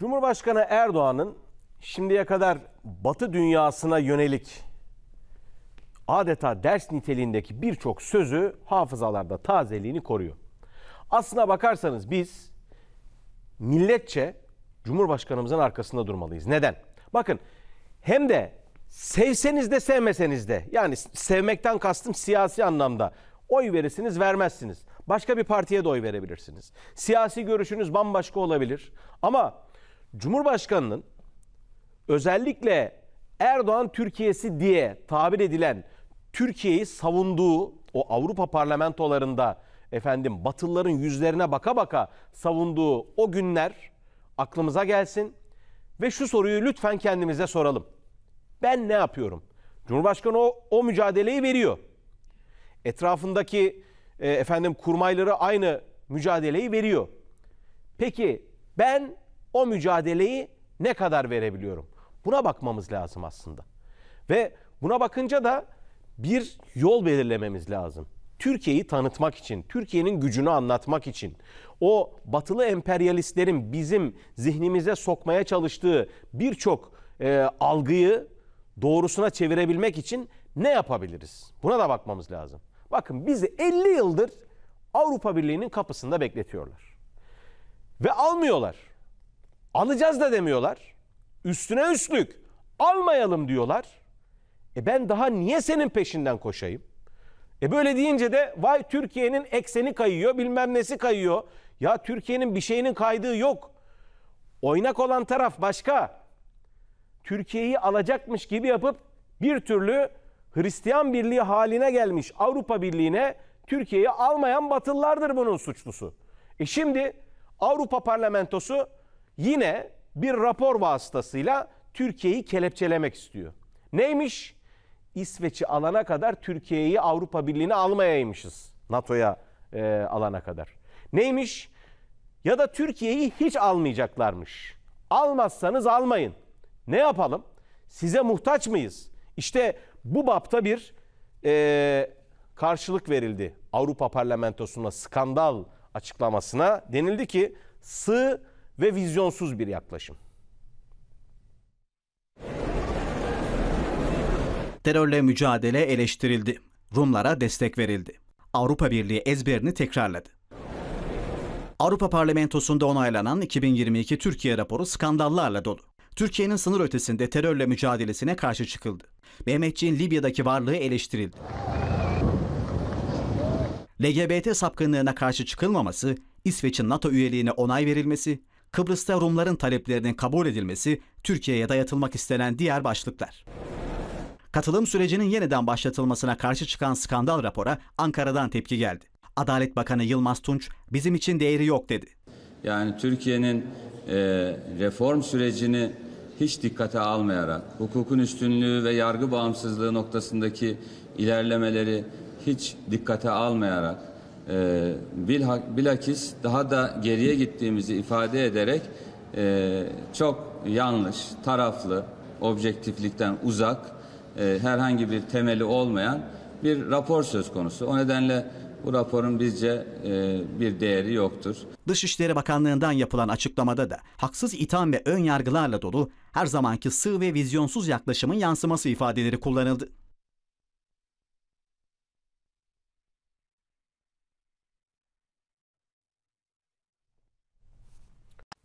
Cumhurbaşkanı Erdoğan'ın şimdiye kadar Batı dünyasına yönelik adeta ders niteliğindeki birçok sözü hafızalarda tazeliğini koruyor. Aslına bakarsanız biz milletçe Cumhurbaşkanımızın arkasında durmalıyız. Neden? Bakın hem de sevseniz de sevmeseniz de yani sevmekten kastım siyasi anlamda oy verirsiniz vermezsiniz. Başka bir partiye de oy verebilirsiniz. Siyasi görüşünüz bambaşka olabilir ama Cumhurbaşkanının özellikle Erdoğan Türkiye'si diye tabir edilen Türkiye'yi savunduğu o Avrupa parlamentolarında efendim Batılıların yüzlerine baka baka savunduğu o günler aklımıza gelsin ve şu soruyu lütfen kendimize soralım. Ben ne yapıyorum? Cumhurbaşkanı o, o mücadeleyi veriyor. Etrafındaki e, efendim kurmayları aynı mücadeleyi veriyor. Peki ben o mücadeleyi ne kadar verebiliyorum? Buna bakmamız lazım aslında. Ve buna bakınca da bir yol belirlememiz lazım. Türkiye'yi tanıtmak için, Türkiye'nin gücünü anlatmak için, o batılı emperyalistlerin bizim zihnimize sokmaya çalıştığı birçok e, algıyı doğrusuna çevirebilmek için ne yapabiliriz? Buna da bakmamız lazım. Bakın bizi 50 yıldır Avrupa Birliği'nin kapısında bekletiyorlar. Ve almıyorlar. Alacağız da demiyorlar. Üstüne üstlük almayalım diyorlar. E ben daha niye senin peşinden koşayım? E böyle deyince de vay Türkiye'nin ekseni kayıyor, bilmem nesi kayıyor. Ya Türkiye'nin bir şeyinin kaydığı yok. Oynak olan taraf başka. Türkiye'yi alacakmış gibi yapıp bir türlü Hristiyan Birliği haline gelmiş Avrupa Birliği'ne Türkiye'yi almayan Batılılardır bunun suçlusu. E şimdi Avrupa Parlamentosu yine bir rapor vasıtasıyla Türkiye'yi kelepçelemek istiyor. Neymiş? İsveç'i alana kadar Türkiye'yi Avrupa Birliği'ne almayaymışız. NATO'ya e, alana kadar. Neymiş? Ya da Türkiye'yi hiç almayacaklarmış. Almazsanız almayın. Ne yapalım? Size muhtaç mıyız? İşte bu bapta bir e, karşılık verildi. Avrupa Parlamentosu'na skandal açıklamasına denildi ki sığ ve vizyonsuz bir yaklaşım. Terörle mücadele eleştirildi. Rumlara destek verildi. Avrupa Birliği ezberini tekrarladı. Avrupa Parlamentosu'nda onaylanan 2022 Türkiye raporu skandallarla dolu. Türkiye'nin sınır ötesinde terörle mücadelesine karşı çıkıldı. Mehmetçiğin Libya'daki varlığı eleştirildi. LGBT sapkınlığına karşı çıkılmaması, İsveç'in NATO üyeliğine onay verilmesi Kıbrıs'ta Rumların taleplerinin kabul edilmesi, Türkiye'ye dayatılmak istenen diğer başlıklar. Katılım sürecinin yeniden başlatılmasına karşı çıkan skandal rapora Ankara'dan tepki geldi. Adalet Bakanı Yılmaz Tunç bizim için değeri yok dedi. Yani Türkiye'nin e, reform sürecini hiç dikkate almayarak hukukun üstünlüğü ve yargı bağımsızlığı noktasındaki ilerlemeleri hiç dikkate almayarak e, bilakis daha da geriye gittiğimizi ifade ederek e, çok yanlış, taraflı, objektiflikten uzak, e, herhangi bir temeli olmayan bir rapor söz konusu. O nedenle bu raporun bizce e, bir değeri yoktur. Dışişleri Bakanlığı'ndan yapılan açıklamada da haksız itham ve ön yargılarla dolu her zamanki sığ ve vizyonsuz yaklaşımın yansıması ifadeleri kullanıldı.